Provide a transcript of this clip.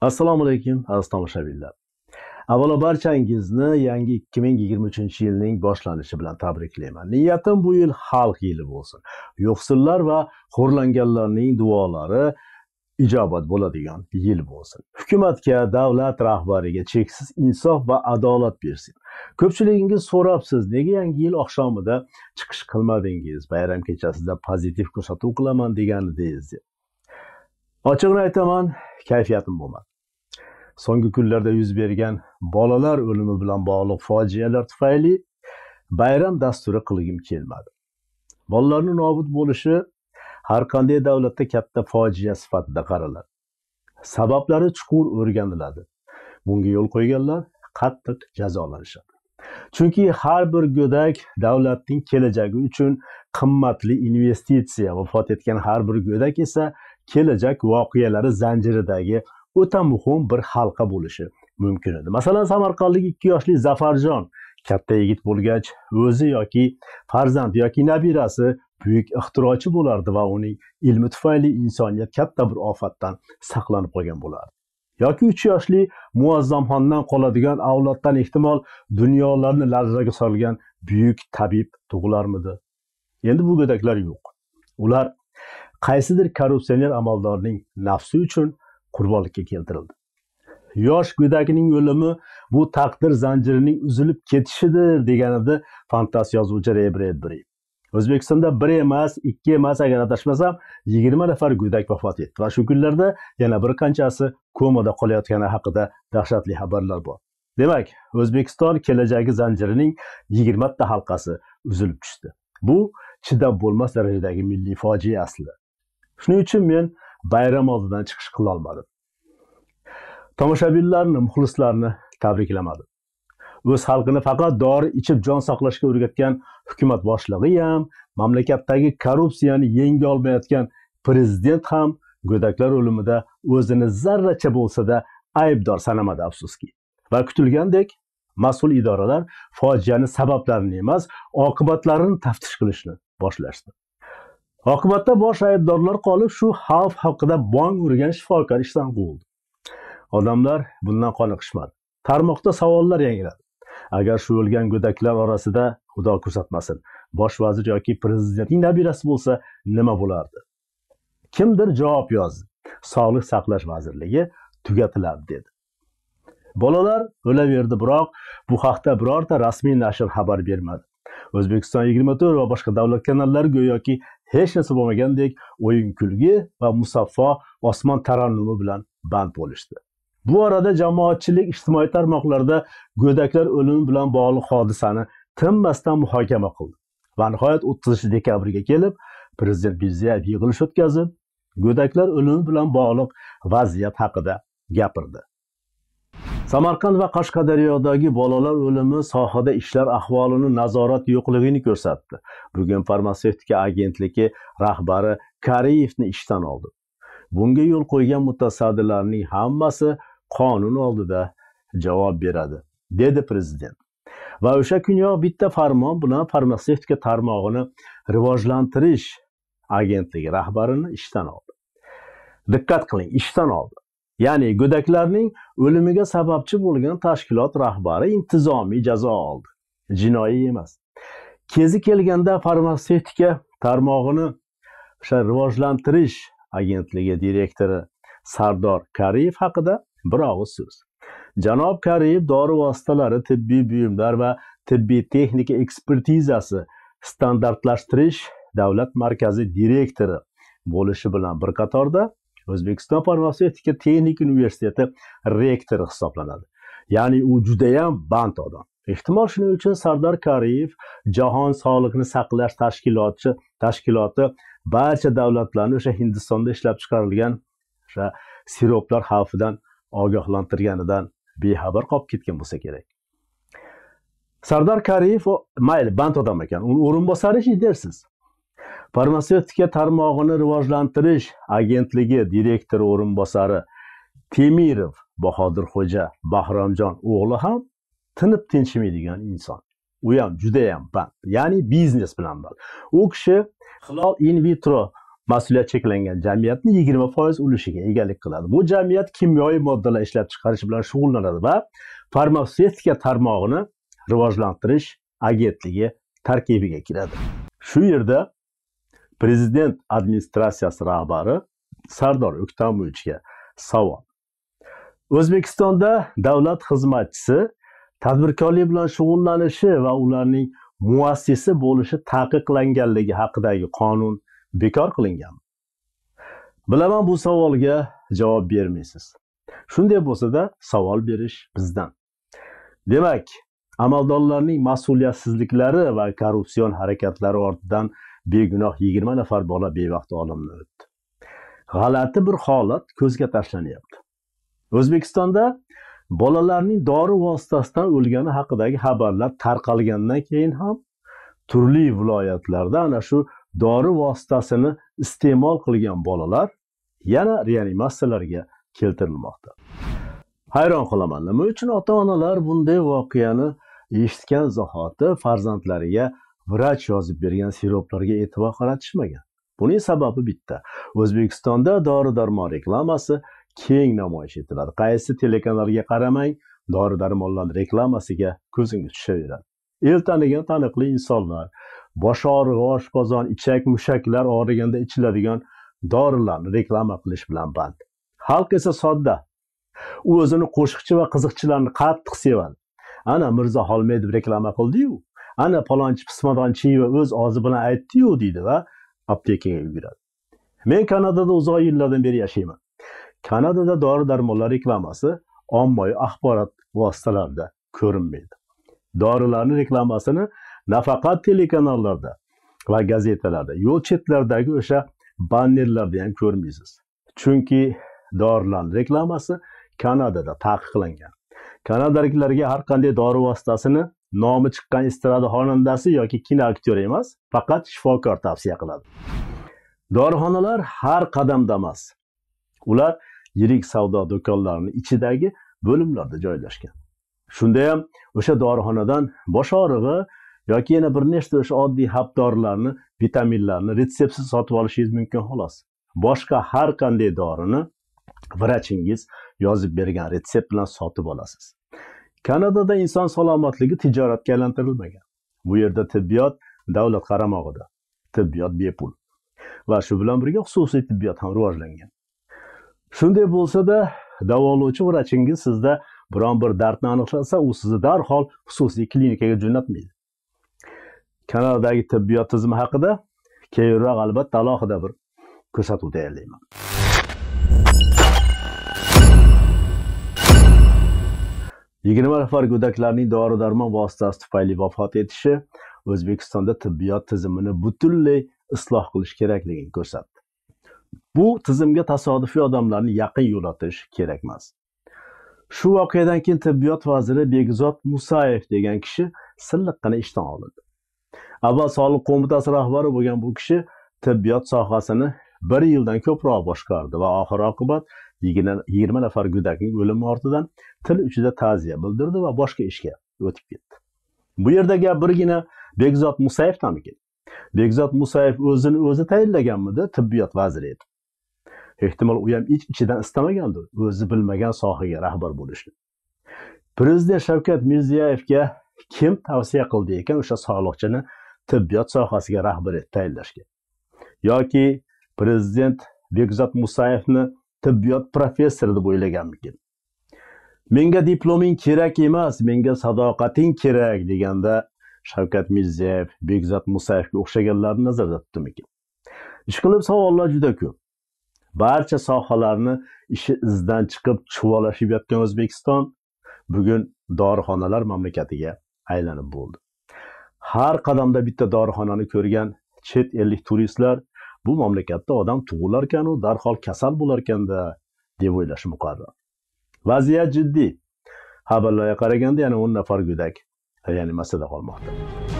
assalomu alaykum aziz tomoshabinlar avvalo barchangizni yangi 2023 yilning boshlanishi bilan tabriklayman niyatim bu yil xalq yili bo'lsin yo'qsillar va xo'rlanganlarning duolari ijobat bo'ladigan yil bo'lsin hukumatga davlat rahbariga cheksiz insof va adolat bersin ko'pchiligingiz so'rabsiz nega yangi yil oqshomida chiqish qilmadingiz bayram kechasida pozitiv ko'rsatuv qilaman deganidingiz deb ochig'ini aytaman kayfiyatim bo'lmadi so'nggi kunlarda yuz bergan bolalar o'limi bilan bog'liq fojialar tufayli bayram dasturi qilgim kelmadi bolalarni nobud bo'lishi har qanday davlatda katta fojia sifatida qaraladi sabablari chuqur o'rganiladi bunga yo'l qo'yganlar qattiq jazolanishadi chunki har bir go'dak davlatning kelajagi uchun qimmatli investitsiya vafot etgan har bir go'dak esa kelajak voqealari zanjiridagi o'ta muhim bir halqa bo'lishi mumkin edi masalan samarqandlik ikki yoshli zafarjon katta yigit bo'lgach o'zi yoki farzand yoki nabirasi buyuk ixtirochi bo'lardi va uning ilmi tufayli insoniyat katta bir ofatdan saqlanib qolgan bo'lardi yoki uch yoshli muazzamxondan qoladigan avloddan ehtimol dunyolarni larzaga solgan buyuk tabib tug'ilarmidi endi bu go'daklar yo'q ular qaysidir korrupsioner amaldorning nafsi uchun qurbonlikka keltirildi yosh go'dagining o'limi bu taqdir zanjirining uzilib ketishidir deganida fantas yozuvchi rebre o'zbekistonda bir emas ikki emas agar adashmasam yigirma nafar go'dak vafot etdi va shu kunlarda yana bir qanchasi komada qolayotgani haqida dahshatli xabarlar bor demak o'zbekiston kelajagi zanjirining yigirmata halqasi uzilib tushdi bu chidab bo'lmas darajadagi milliy fojia aslida shuning uchun men bayram oldidan chiqish olmadi tomoshabinlarni muxlislarni tabriklamadi o'z xalqini faqat dori ichib jon saqlashga o'rgatgan hukumat boshlig'i ham mamlakatdagi korrupsiyani yenga olmayotgan prezident ham go'daklar o'limida o'zini zarracha bo'lsada aybdor sanamadi afsuski va kutilgandek mas'ul idoralar fojiani sabablarini emas oqibatlarini taftish qilishni boshlashdi oqibatda bosh aybdorlar qolib shu xavf haqida bong urgan shifokor ishdan quvildi odamlar bundan qoniqishmadi tarmoqda savollar yangradi agar shu o'lgan go'daklar orasida xudo ko'rsatmasin bosh vazir yoki prezidentning nabirasi bo'lsa nima bo'lardi kimdir javob yozdi sog'liq saqlash vazirligi tugatiladi dedi bolalar o'laverdi biroq bu haqda birorta rasmiy nashr xabar bermadi o'zbekiston 24 va boshqa davlat kanallari go'yoki hech narsa bo'lmagandek o'yin kulgi va musaffo osmon tarannumi bilan band bo'lishdi bu orada jamoatchilik ijtimoiy tarmoqlarda go'daklar o'limi bilan bog'liq hodisani tinmasdan muhokama qildi va nihoyat o'ttizinchi dekabrga kelib prezident mirziyoyev yig'ilish o'tkazib go'daklar o'limi bilan bog'liq vaziyat haqida gapirdi Samarqand va Qashqadaryodagi bolalar o'limi sohada ishlar ahvolini nazorat yo'qligini ko'rsatdi. Bugun farmatsevtika agentligi rahbari Kariyevni ishdan oldi. Bunga yo'l qo'ygan mutasaddilarning hammasi qonun oldida javob beradi, dedi prezident. Va o'sha kuniyoq bitta farmon bilan farmatsevtika tarmog'ini rivojlantirish agentligi rahbarini ishdan oldi. Diqqat qiling, ishdan oldi. ya'ni go'daklarning o'limiga sababchi bo'lgan tashkilot rahbari intizomiy jazo oldi jinoiy emas kezi kelganda farmatsevtika tarmog'ini o'sha rivojlantirish agentligi direktori sardor kariyev haqida bir og'iz so'z janob kariyev dori vositalari tibbiy buyumlar va tibbiy texnika ekspertizasi standartlashtirish davlat markazi direktori bo'lishi bilan bir qatorda o'zbekiston farmatsevtika texnik universiteti rektori hisoblanadi ya'ni u judayam band odam ehtimol shuning uchun sardor kariyev jahon sog'liqni saqlash tashkilotchi tashkiloti barcha davlatlarni o'sha hindistonda ishlab chiqarilgan o'sha siroplar xavfidan ogohlantirganidan bexabar qolib ketgan bo'lsa kerak sardor kariyev mayli band odam ekan uni o'rinbosari hech dersiz farmatsevtika tarmog'ini rivojlantirish agentligi direktori o'rinbosari temirov bahodirxo'ja bahromjon o'g'li ham tinib tinchimaydigan inson u ham judayam band ya'ni biznes bilan band u kishi hilol in vitro mas'uliyat cheklangan jamiyatni yigirma foiz ulushiga egalik qiladi bu jamiyat kimyoviy moddalar ishlab chiqarish bilan shug'ullanadi va farmatsevtika tarmog'ini rivojlantirish agentligi tarkibiga kiradi shu yerda prezident administratsiyasi rahbari sardor o'ktamovichga savol o'zbekistonda davlat xizmatchisi tadbirkorlik bilan shug'ullanishi va ularning muassisi bo'lishi taqiqlanganligi haqidagi qonun bekor qilinganmi bilaman bu savolga javob bermaysiz shunday bo'lsada savol berish bizdan demak amaldorlarning mas'uliyatsizliklari va korrupsion harakatlari ortidan begunoh yigirma nafar bola bevaqt olamdan o'tdi g'alati bir holat ko'zga tashlanyapti o'zbekistonda bolalarning dori vositasidan o'lgani haqidagi xabarlar tarqalgandan keyin ham turli viloyatlarda ana shu dori vositasini iste'mol qilgan bolalar yana reanimatsiyalarga keltirilmoqda hayron qolaman nima uchun ota onalar bunday voqeani eshitgan zahoti farzandlariga vrach yozib bergan siroplarga e'tibor qaratishmagan buning sababi bitta o'zbekistonda dori darmon reklamasi keng namoyish etiladi qaysi telekanalga qaramang dori darmonlarni reklamasiga ko'zingiz tushaveradi el tanigan taniqli insonlar bosh og'rig'i oshqozon ichak mushaklar og'riganda ichiladigan dorilarni reklama qilish bilan band xalq esa sodda u o'zini qo'shiqchi va qiziqchilarni qattiq sevadi ana mirzo holmedov reklama qildiyu ana palonchi va o'z og'zi bilan aytdiyu deydi va aptekaga yuguradi men kanadada uzoq yillardan beri yashayman kanadada dori darmonlar reklamasi ommaviy axborot vositalarida ko'rinmaydi dorilarni reklamasini nafaqat telekanallarda va gazetalarda yo'l chetlaridagi o'sha bannerlarda ham ko'rmaysiz chunki dorilarni reklamasi kanadada taqiqlangan kanadaliklarga har qanday dori vositasini nomi chiqqan estrada xonandasi yoki kinoaktyori emas faqat shifokor tavsiya qiladi dorixonalar har qadamda emas ular yirik savdo do'konlarini ichidagi bo'limlarda joylashgan shunda ham o'sha dorixonadan bosh og'rig'i yoki yana bir nechta o'sha oddiy dorilarni vitaminlarni retseptsiz sotib olishingiz mumkin xolos boshqa har qanday dorini vrachingiz yozib bergan retsept bilan sotib olasiz Kanadada inson salomatligi tijoratga aylantirilmagan. Bu yerda tibbiyot davlat qaramog'ida. Tibbiyot bepul. Va shu bilan birga xususiy tibbiyot ham rivojlangan. Shunday bo'lsa-da, davolovchi vrachingiz sizda biron bir dardni aniqlasa, u sizni darhol xususiy klinikaga jo'natmaydi. Kanadadagi tibbiyot tizimi haqida keyinroq albatta alohida bir ko'rsatuv tayyorlayman. 20 nafar go'daklarning dori darmon vositasi tufayli vafot etishi o'zbekistonda tibbiyot tizimini butunlay isloh qilish kerakligini ko'rsatdi bu tizimga tasodifiy odamlarni yaqin yo'latish kerak emas shu voqeadan keyin tibbiyot vaziri begzod musayev degan kishi silliqqina ishdan olindi avval sog'liq qo'mitasi rahbari bo'lgan bu kishi tibbiyot sohasini bir yildan ko'proq boshqardi va oxir oqibat yigirma nafar go'dakning o'limi ortidan til uchida ta'ziya bildirdi va boshqa ishga o'tib ketdi bu yerda gap birgina bekzod musayevdanmikin bekzod musayev o'zini o'zi tayinlaganmidi tibbiyot vaziri etib ehtimol u ham ich ichidan istamagandir o'zi bilmagan sohaga rahbar bo'lishni prezident shavkat mirziyoyevga kim tavsiya qildi ekan o'sha sog'liqchini tibbiyot sohasiga rahbar etib tayinlashga yoki prezident bekzod musayevni tibbiyot professori deb o'ylaganmikin menga diploming kerak emas menga sadoqating kerak deganda shavkat mirziyoyev bekzod musayevga o'xshaganlarni nazarda tutdimikin ishqilib savollar juda ko'p barcha sohalarni ishi izdan chiqib chuvolashib yotgan o'zbekiston bugun dorixonalar mamlakatiga aylanib bo'ldi har qadamda bitta dorixonani ko'rgan chet ellik turistlar bu mamlakatda odam tug'ilar ekanu darhol kasal bo'lar ekanda deb o'ylash muqarrar vaziyat jiddiy xabarlarga qaraganda yana o'n nafar go'dak reanimatsiyada qolmoqda